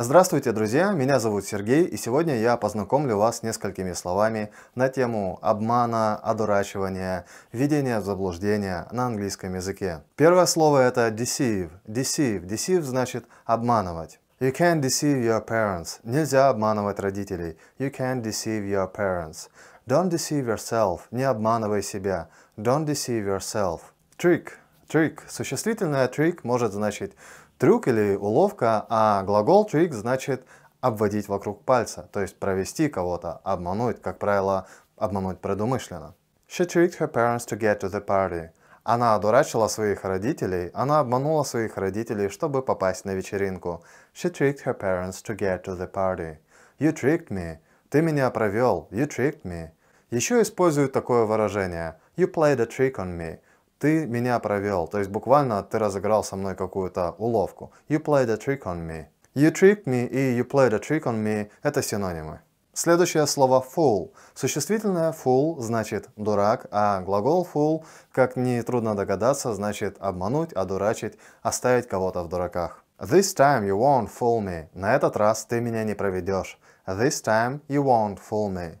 Здравствуйте, друзья! Меня зовут Сергей, и сегодня я познакомлю вас с несколькими словами на тему обмана, одурачивания, введения в заблуждение на английском языке. Первое слово это deceive. Deceive. Deceive значит обманывать. You can't deceive your parents. Нельзя обманывать родителей. You can't deceive your parents. Don't deceive yourself. Не обманывай себя. Don't deceive yourself. Trick trick. Существительное trick может значить трюк или уловка, а глагол trick значит обводить вокруг пальца, то есть провести кого-то, обмануть, как правило, обмануть предумышленно. She tricked her parents to get to the party. Она одурачила своих родителей, она обманула своих родителей, чтобы попасть на вечеринку. She tricked her parents to get to the party. You tricked me. Ты меня провел. You tricked me. Еще используют такое выражение. You played a trick on me. Ты меня провел, то есть буквально ты разыграл со мной какую-то уловку. You played a trick on me. You tricked me и you played a trick on me – это синонимы. Следующее слово fool. Существительное fool значит дурак, а глагол fool, как не трудно догадаться, значит обмануть, одурачить, оставить кого-то в дураках. This time you won't fool me. На этот раз ты меня не проведешь. This time you won't fool me.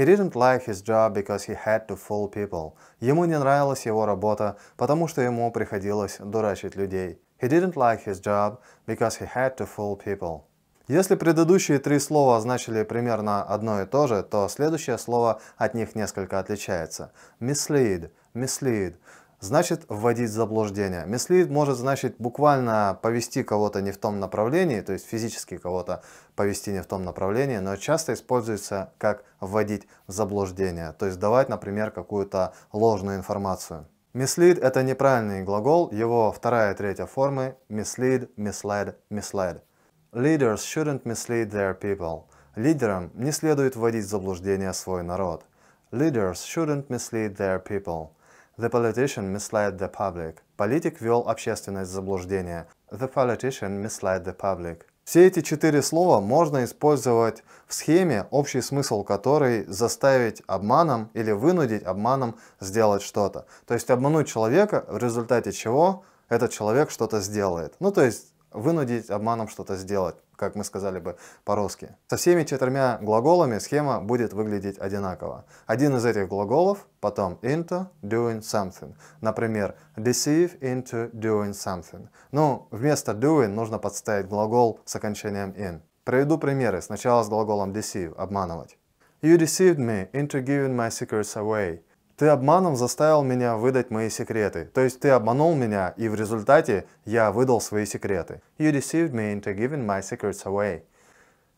He didn't like his job because he had to fool people. Ему не нравилась его работа, потому что ему приходилось дурачить людей. He didn't like his job because he had to fool people. Если предыдущие три слова значили примерно одно и то же, то следующее слово от них несколько отличается. Mislead, mislead значит вводить в заблуждение. Мислить может значит буквально повести кого-то не в том направлении, то есть физически кого-то повести не в том направлении, но часто используется как вводить в заблуждение, то есть давать, например, какую-то ложную информацию. Mislead – это неправильный глагол, его вторая и третья формы – mislead, misled, misled. Leaders shouldn't mislead their people. Лидерам не следует вводить в заблуждение свой народ. Leaders shouldn't mislead their people. The politician misled the public. Политик вел общественность в заблуждение. The politician misled the public. Все эти четыре слова можно использовать в схеме, общий смысл которой заставить обманом или вынудить обманом сделать что-то. То есть обмануть человека, в результате чего этот человек что-то сделает. Ну то есть вынудить обманом что-то сделать, как мы сказали бы по-русски. Со всеми четырьмя глаголами схема будет выглядеть одинаково. Один из этих глаголов, потом into doing something. Например, deceive into doing something. Ну, вместо doing нужно подставить глагол с окончанием in. Приведу примеры. Сначала с глаголом deceive – обманывать. You deceived me into giving my secrets away. Ты обманом заставил меня выдать мои секреты. То есть ты обманул меня, и в результате я выдал свои секреты. You deceived me into giving my secrets away.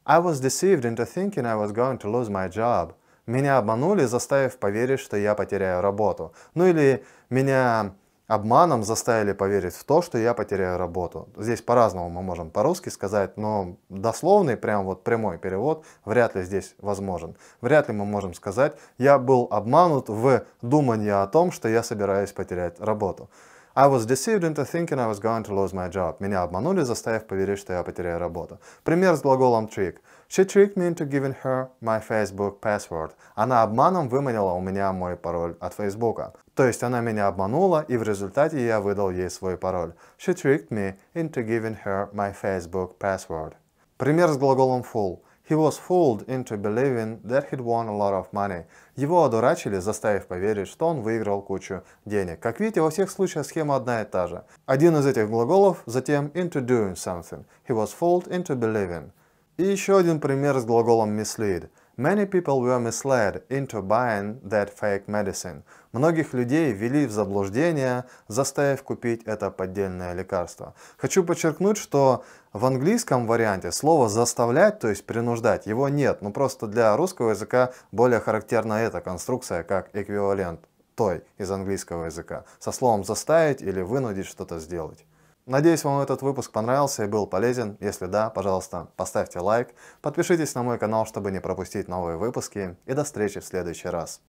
I was deceived into thinking I was going to lose my job. Меня обманули, заставив поверить, что я потеряю работу. Ну или меня обманом заставили поверить в то, что я потеряю работу. Здесь по-разному мы можем по-русски сказать, но дословный, прям вот прямой перевод вряд ли здесь возможен. Вряд ли мы можем сказать, я был обманут в думании о том, что я собираюсь потерять работу. I was deceived into thinking I was going to lose my job. Меня обманули, заставив поверить, что я потеряю работу. Пример с глаголом trick. She tricked me into giving her my Facebook password. Она обманом выманила у меня мой пароль от Facebook. То есть она меня обманула, и в результате я выдал ей свой пароль. She tricked me into giving her my Facebook password. Пример с глаголом full. He was fooled into believing that he'd won a lot of money. Его одурачили, заставив поверить, что он выиграл кучу денег. Как видите, во всех случаях схема одна и та же. Один из этих глаголов, затем into doing something. He was fooled into believing. И еще один пример с глаголом mislead – Many people were misled into buying that fake medicine. Многих людей ввели в заблуждение, заставив купить это поддельное лекарство. Хочу подчеркнуть, что в английском варианте слово «заставлять», то есть «принуждать», его нет. но ну, просто для русского языка более характерна эта конструкция как эквивалент той из английского языка. Со словом «заставить» или «вынудить что-то сделать». Надеюсь, вам этот выпуск понравился и был полезен. Если да, пожалуйста, поставьте лайк, подпишитесь на мой канал, чтобы не пропустить новые выпуски, и до встречи в следующий раз.